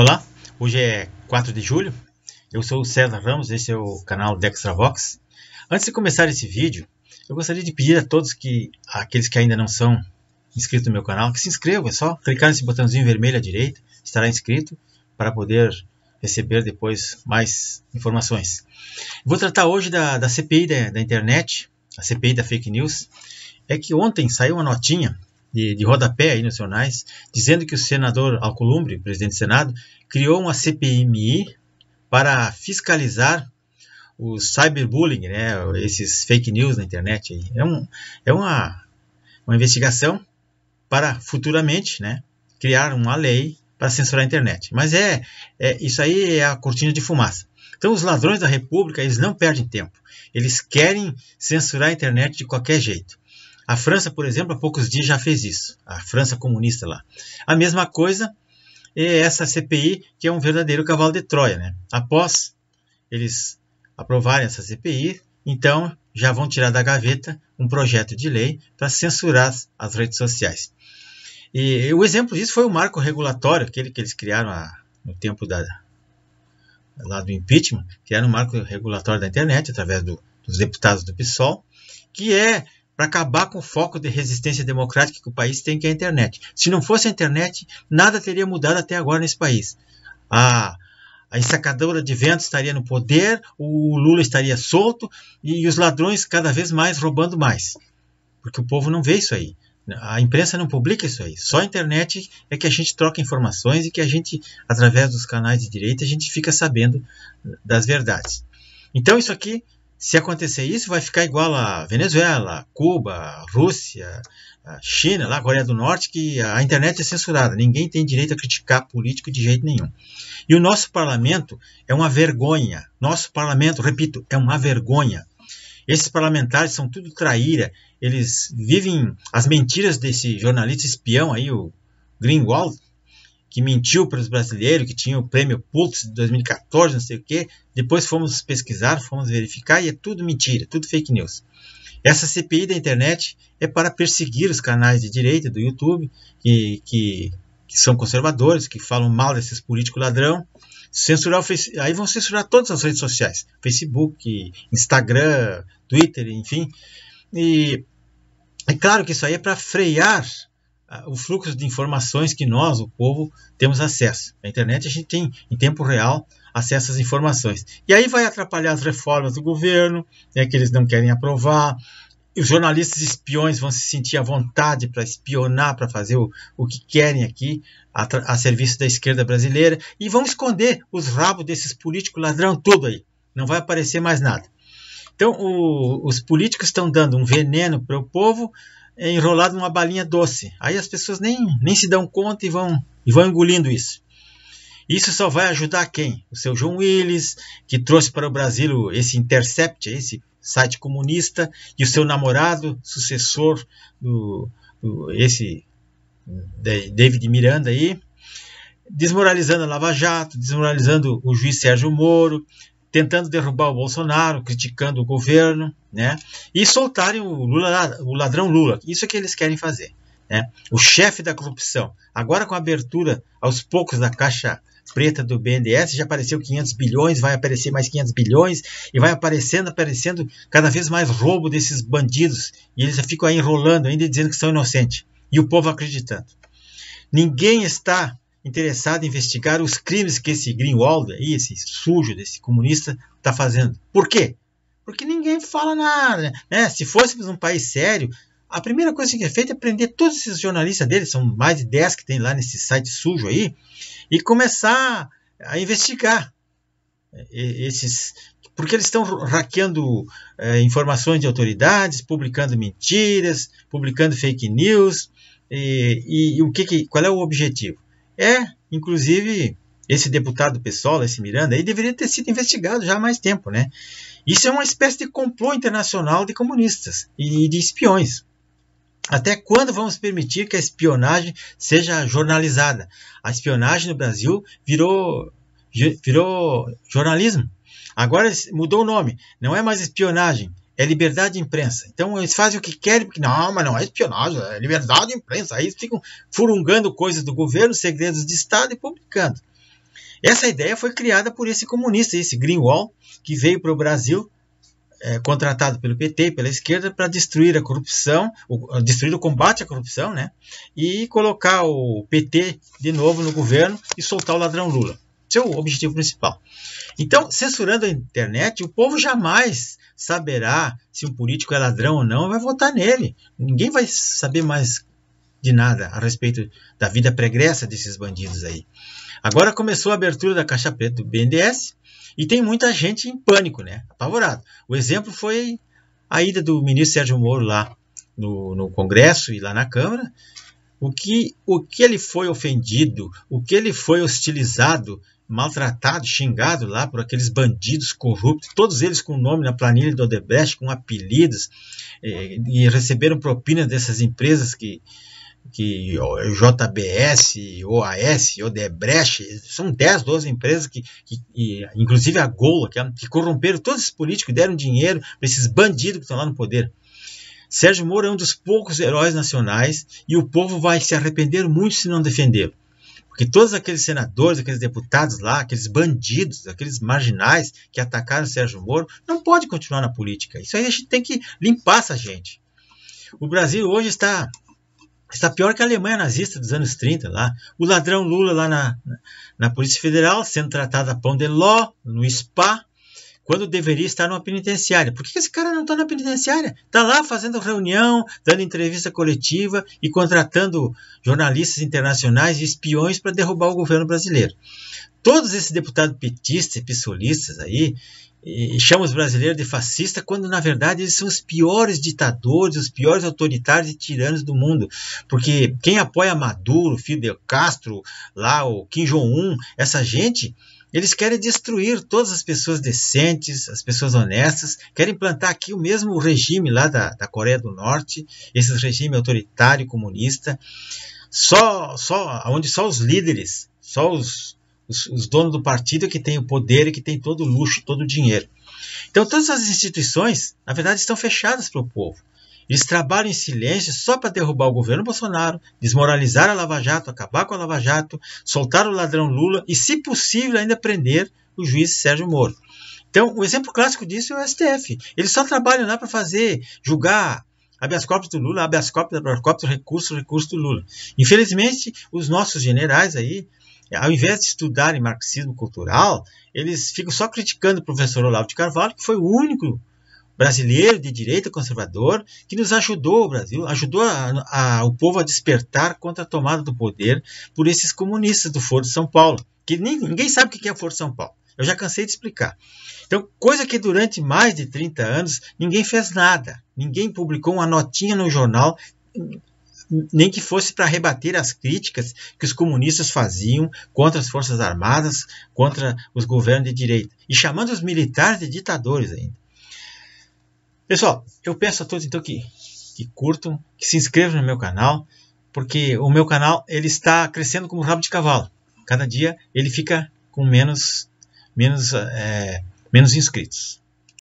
Olá, hoje é 4 de julho. Eu sou o César Ramos, este é o canal Dextravox. Antes de começar esse vídeo, eu gostaria de pedir a todos que, aqueles que ainda não são inscritos no meu canal, que se inscrevam. É só clicar nesse botãozinho vermelho à direita, estará inscrito para poder receber depois mais informações. Vou tratar hoje da, da CPI da, da internet, a CPI da fake news. É que ontem saiu uma notinha de, de rodapé aí nos jornais, dizendo que o senador Alcolumbre, presidente do Senado, criou uma CPMI para fiscalizar o cyberbullying, né, esses fake news na internet. Aí. É, um, é uma, uma investigação para futuramente né, criar uma lei para censurar a internet. Mas é, é isso aí é a cortina de fumaça. Então os ladrões da República eles não perdem tempo. Eles querem censurar a internet de qualquer jeito. A França, por exemplo, há poucos dias já fez isso. A França comunista lá. A mesma coisa é essa CPI, que é um verdadeiro cavalo de Troia. Né? Após eles aprovarem essa CPI, então já vão tirar da gaveta um projeto de lei para censurar as redes sociais. E o exemplo disso foi o marco regulatório, aquele que eles criaram a, no tempo da, lá do impeachment, que o um marco regulatório da internet através do, dos deputados do PSOL, que é para acabar com o foco de resistência democrática que o país tem, que é a internet. Se não fosse a internet, nada teria mudado até agora nesse país. A, a ensacadora de vento estaria no poder, o Lula estaria solto e, e os ladrões cada vez mais roubando mais. Porque o povo não vê isso aí. A imprensa não publica isso aí. Só a internet é que a gente troca informações e que a gente, através dos canais de direita, a gente fica sabendo das verdades. Então isso aqui se acontecer isso, vai ficar igual a Venezuela, Cuba, Rússia, China, lá Coreia do Norte, que a internet é censurada. Ninguém tem direito a criticar político de jeito nenhum. E o nosso parlamento é uma vergonha. Nosso parlamento, repito, é uma vergonha. Esses parlamentares são tudo traíra. Eles vivem as mentiras desse jornalista espião aí, o Greenwald, que mentiu para os brasileiros, que tinha o prêmio Pulitzer de 2014, não sei o quê. Depois fomos pesquisar, fomos verificar e é tudo mentira, tudo fake news. Essa CPI da internet é para perseguir os canais de direita do YouTube, que, que, que são conservadores, que falam mal desses políticos ladrão. Censurar o, aí vão censurar todas as redes sociais: Facebook, Instagram, Twitter, enfim. E é claro que isso aí é para frear o fluxo de informações que nós, o povo, temos acesso. Na internet a gente tem, em tempo real, acesso às informações. E aí vai atrapalhar as reformas do governo, né, que eles não querem aprovar. E os jornalistas espiões vão se sentir à vontade para espionar, para fazer o, o que querem aqui, a, a serviço da esquerda brasileira, e vão esconder os rabos desses políticos ladrão tudo aí. Não vai aparecer mais nada. Então, o, os políticos estão dando um veneno para o povo, é enrolado numa balinha doce. Aí as pessoas nem, nem se dão conta e vão, e vão engolindo isso. Isso só vai ajudar quem? O seu João Willis, que trouxe para o Brasil esse Intercept, esse site comunista, e o seu namorado, sucessor do, do esse David Miranda aí, desmoralizando a Lava Jato, desmoralizando o juiz Sérgio Moro, tentando derrubar o Bolsonaro, criticando o governo, né? E soltarem o, Lula, o ladrão Lula. Isso é que eles querem fazer. Né? O chefe da corrupção. Agora com a abertura aos poucos da caixa preta do BNDES, já apareceu 500 bilhões, vai aparecer mais 500 bilhões e vai aparecendo, aparecendo cada vez mais roubo desses bandidos. E eles ficam aí enrolando, ainda dizendo que são inocentes. E o povo acreditando. Ninguém está interessado em investigar os crimes que esse Greenwald aí, esse sujo desse comunista, está fazendo. Por quê? Porque ninguém fala nada. Né? Se fôssemos um país sério, a primeira coisa que é feita é prender todos esses jornalistas dele, são mais de 10 que tem lá nesse site sujo aí, e começar a investigar é, esses. Porque eles estão hackeando é, informações de autoridades, publicando mentiras, publicando fake news, e, e, e o que, que qual é o objetivo? É, inclusive, esse deputado pessoal, esse Miranda, ele deveria ter sido investigado já há mais tempo, né? Isso é uma espécie de complô internacional de comunistas e de espiões. Até quando vamos permitir que a espionagem seja jornalizada? A espionagem no Brasil virou, virou jornalismo. Agora mudou o nome, não é mais espionagem, é liberdade de imprensa. Então eles fazem o que querem, porque não, mas não é espionagem, é liberdade de imprensa. Aí eles ficam furungando coisas do governo, segredos de Estado e publicando. Essa ideia foi criada por esse comunista, esse Greenwald, que veio para o Brasil, é, contratado pelo PT, pela esquerda, para destruir a corrupção, o, destruir o combate à corrupção, né? E colocar o PT de novo no governo e soltar o ladrão Lula seu objetivo principal. Então, censurando a internet, o povo jamais saberá se um político é ladrão ou não, vai votar nele. Ninguém vai saber mais de nada a respeito da vida pregressa desses bandidos aí. Agora começou a abertura da caixa preta do BNDES e tem muita gente em pânico, né? Apavorado. O exemplo foi a ida do ministro Sérgio Moro lá no, no Congresso e lá na Câmara. O que, o que ele foi ofendido, o que ele foi hostilizado maltratado, xingado lá por aqueles bandidos corruptos, todos eles com nome na planilha do Odebrecht, com apelidos, eh, e receberam propina dessas empresas que, que JBS, OAS, Odebrecht, são 10, 12 empresas que, que, e inclusive a Gola, que, é, que corromperam todos esses políticos, deram dinheiro para esses bandidos que estão lá no poder. Sérgio Moro é um dos poucos heróis nacionais e o povo vai se arrepender muito se não defendê-lo. Porque todos aqueles senadores, aqueles deputados lá, aqueles bandidos, aqueles marginais que atacaram Sérgio Moro, não pode continuar na política. Isso aí a gente tem que limpar essa gente. O Brasil hoje está está pior que a Alemanha nazista dos anos 30 lá. O ladrão Lula lá na, na Polícia Federal sendo tratado a pão de ló, no SPA quando deveria estar numa penitenciária. Por que esse cara não está na penitenciária? Está lá fazendo reunião, dando entrevista coletiva e contratando jornalistas internacionais e espiões para derrubar o governo brasileiro. Todos esses deputados petistas e pissolistas aí chamam os brasileiros de fascista, quando na verdade eles são os piores ditadores, os piores autoritários e tiranos do mundo. Porque quem apoia Maduro, Fidel Castro, lá o Kim Jong-un, essa gente eles querem destruir todas as pessoas decentes, as pessoas honestas, querem implantar aqui o mesmo regime lá da, da Coreia do Norte, esse regime autoritário comunista, só, só onde só os líderes, só os, os, os donos do partido é que têm o poder e que têm todo o luxo, todo o dinheiro. Então todas as instituições, na verdade, estão fechadas para o povo. Eles trabalham em silêncio só para derrubar o governo Bolsonaro, desmoralizar a Lava Jato, acabar com a Lava Jato, soltar o ladrão Lula e, se possível, ainda prender o juiz Sérgio Moro. Então, o exemplo clássico disso é o STF. Eles só trabalham lá para fazer, julgar habeas corpus do Lula, habeas corpus, habeas corpus, recurso, recurso do Lula. Infelizmente, os nossos generais aí, ao invés de estudarem marxismo cultural, eles ficam só criticando o professor Olavo de Carvalho, que foi o único brasileiro de direita conservador que nos ajudou o Brasil, ajudou a, a, o povo a despertar contra a tomada do poder por esses comunistas do Foro de São Paulo, que nem, ninguém sabe o que é o Foro de São Paulo. Eu já cansei de explicar. Então, coisa que durante mais de 30 anos ninguém fez nada, ninguém publicou uma notinha no jornal, nem que fosse para rebater as críticas que os comunistas faziam contra as Forças Armadas, contra os governos de direita, e chamando os militares de ditadores ainda. Pessoal, eu peço a todos então que, que curtam, que se inscrevam no meu canal, porque o meu canal ele está crescendo como rabo de cavalo. Cada dia ele fica com menos, menos, é, menos inscritos.